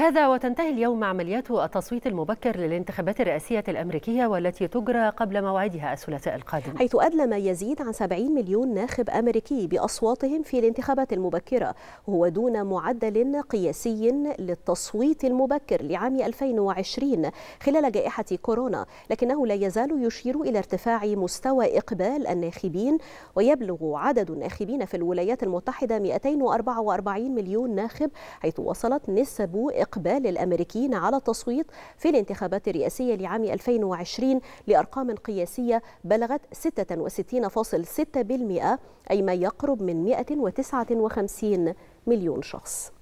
هذا وتنتهي اليوم عمليات التصويت المبكر للانتخابات الرئاسية الأمريكية والتي تجرى قبل موعدها الثلاثاء القادم حيث أدلى ما يزيد عن 70 مليون ناخب أمريكي بأصواتهم في الانتخابات المبكرة وهو دون معدل قياسي للتصويت المبكر لعام 2020 خلال جائحة كورونا لكنه لا يزال يشير إلى ارتفاع مستوى إقبال الناخبين ويبلغ عدد الناخبين في الولايات المتحدة 244 مليون ناخب حيث وصلت نسب إقبال الأمريكيين على التصويت في الانتخابات الرئاسية لعام 2020 لأرقام قياسية بلغت 66.6% أي ما يقرب من 159 مليون شخص